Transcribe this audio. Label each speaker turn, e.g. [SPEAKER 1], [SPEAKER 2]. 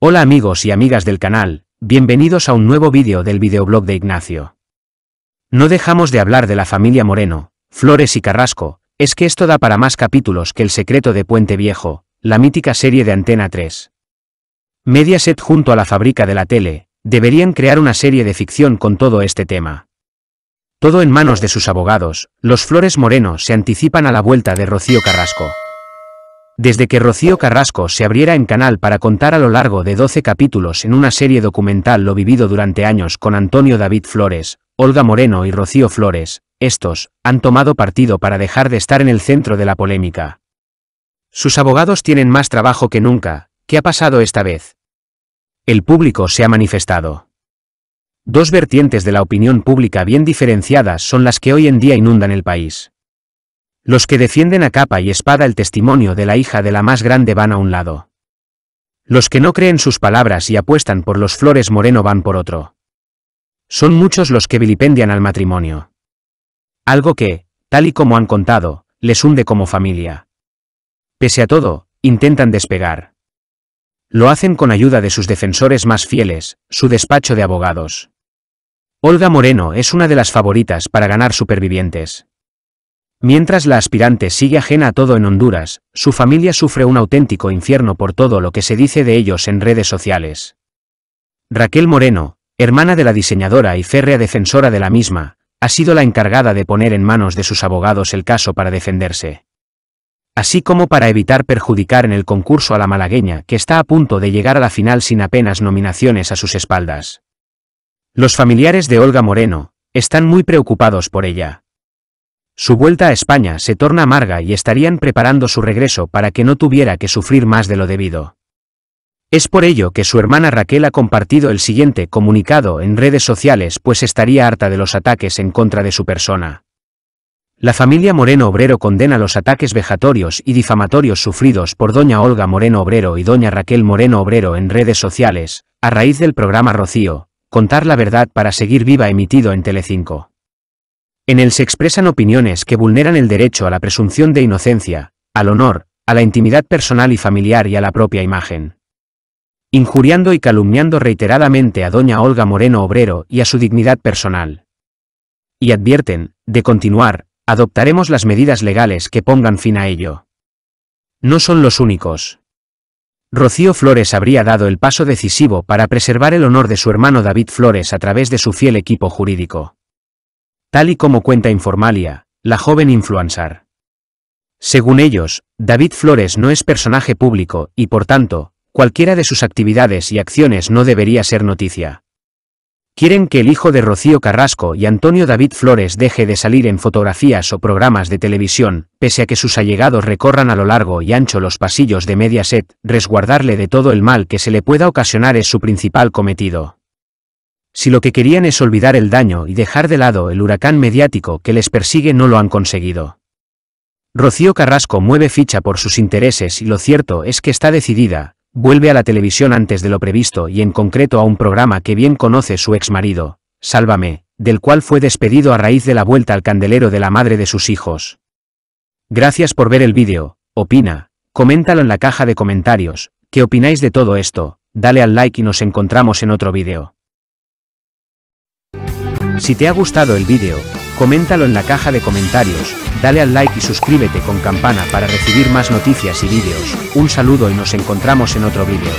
[SPEAKER 1] Hola amigos y amigas del canal, bienvenidos a un nuevo vídeo del videoblog de Ignacio. No dejamos de hablar de la familia Moreno, Flores y Carrasco, es que esto da para más capítulos que El secreto de Puente Viejo, la mítica serie de Antena 3. Mediaset junto a la fábrica de la tele, deberían crear una serie de ficción con todo este tema. Todo en manos de sus abogados, los Flores Moreno se anticipan a la vuelta de Rocío Carrasco. Desde que Rocío Carrasco se abriera en canal para contar a lo largo de 12 capítulos en una serie documental lo vivido durante años con Antonio David Flores, Olga Moreno y Rocío Flores, estos, han tomado partido para dejar de estar en el centro de la polémica. Sus abogados tienen más trabajo que nunca, ¿qué ha pasado esta vez? El público se ha manifestado. Dos vertientes de la opinión pública bien diferenciadas son las que hoy en día inundan el país. Los que defienden a capa y espada el testimonio de la hija de la más grande van a un lado. Los que no creen sus palabras y apuestan por los Flores Moreno van por otro. Son muchos los que vilipendian al matrimonio. Algo que, tal y como han contado, les hunde como familia. Pese a todo, intentan despegar. Lo hacen con ayuda de sus defensores más fieles, su despacho de abogados. Olga Moreno es una de las favoritas para ganar supervivientes. Mientras la aspirante sigue ajena a todo en Honduras, su familia sufre un auténtico infierno por todo lo que se dice de ellos en redes sociales. Raquel Moreno, hermana de la diseñadora y férrea defensora de la misma, ha sido la encargada de poner en manos de sus abogados el caso para defenderse. Así como para evitar perjudicar en el concurso a la malagueña que está a punto de llegar a la final sin apenas nominaciones a sus espaldas. Los familiares de Olga Moreno, están muy preocupados por ella. Su vuelta a España se torna amarga y estarían preparando su regreso para que no tuviera que sufrir más de lo debido. Es por ello que su hermana Raquel ha compartido el siguiente comunicado en redes sociales pues estaría harta de los ataques en contra de su persona. La familia Moreno Obrero condena los ataques vejatorios y difamatorios sufridos por doña Olga Moreno Obrero y doña Raquel Moreno Obrero en redes sociales, a raíz del programa Rocío, Contar la Verdad para Seguir Viva emitido en Telecinco. En él se expresan opiniones que vulneran el derecho a la presunción de inocencia, al honor, a la intimidad personal y familiar y a la propia imagen. Injuriando y calumniando reiteradamente a doña Olga Moreno Obrero y a su dignidad personal. Y advierten, de continuar, adoptaremos las medidas legales que pongan fin a ello. No son los únicos. Rocío Flores habría dado el paso decisivo para preservar el honor de su hermano David Flores a través de su fiel equipo jurídico tal y como cuenta Informalia, la joven influencer. Según ellos, David Flores no es personaje público y por tanto, cualquiera de sus actividades y acciones no debería ser noticia. Quieren que el hijo de Rocío Carrasco y Antonio David Flores deje de salir en fotografías o programas de televisión, pese a que sus allegados recorran a lo largo y ancho los pasillos de Mediaset, resguardarle de todo el mal que se le pueda ocasionar es su principal cometido si lo que querían es olvidar el daño y dejar de lado el huracán mediático que les persigue no lo han conseguido. Rocío Carrasco mueve ficha por sus intereses y lo cierto es que está decidida, vuelve a la televisión antes de lo previsto y en concreto a un programa que bien conoce su exmarido, Sálvame, del cual fue despedido a raíz de la vuelta al candelero de la madre de sus hijos. Gracias por ver el vídeo, opina, coméntalo en la caja de comentarios, ¿qué opináis de todo esto? Dale al like y nos encontramos en otro vídeo. Si te ha gustado el vídeo, coméntalo en la caja de comentarios, dale al like y suscríbete con campana para recibir más noticias y vídeos. Un saludo y nos encontramos en otro vídeo.